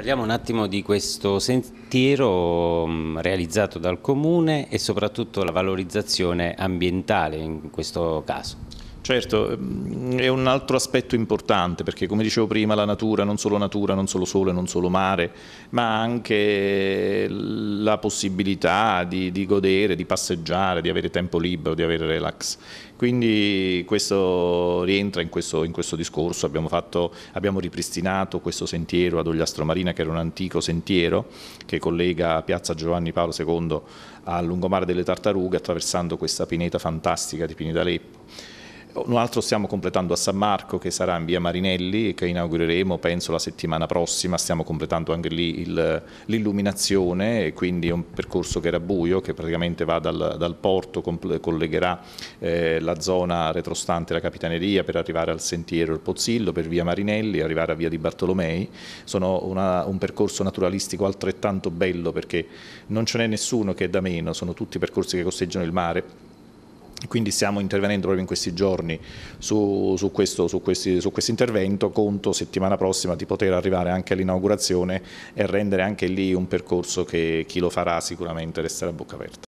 Parliamo un attimo di questo sentiero mm, realizzato dal Comune e soprattutto la valorizzazione ambientale in questo caso. Certo, mm, è un altro aspetto importante perché come dicevo prima la natura, non solo natura, non solo sole, non solo mare, ma anche la possibilità di, di, godere, di passeggiare, di avere tempo libero, di avere relax. Quindi questo rientra in questo, in questo discorso, abbiamo, fatto, abbiamo, ripristinato questo sentiero ad Ogliastro Marina che era un antico sentiero che collega Piazza Giovanni Paolo II al lungomare delle Tartarughe attraversando questa pineta fantastica di Pineta Leppo un altro stiamo completando a San Marco che sarà in via Marinelli e che inaugureremo penso la settimana prossima, stiamo completando anche lì l'illuminazione e quindi è un percorso che era buio che praticamente va dal, dal porto, collegherà eh, la zona retrostante la Capitaneria per arrivare al sentiero il Pozzillo, per via Marinelli, arrivare a via di Bartolomei. Sono una, un percorso naturalistico altrettanto bello perché non ce n'è nessuno che è da meno, sono tutti percorsi che costeggiano il mare quindi stiamo intervenendo proprio in questi giorni su, su, questo, su, questi, su questo, intervento, conto settimana prossima di poter arrivare anche all'inaugurazione e rendere anche lì un percorso che chi lo farà sicuramente resterà a bocca aperta.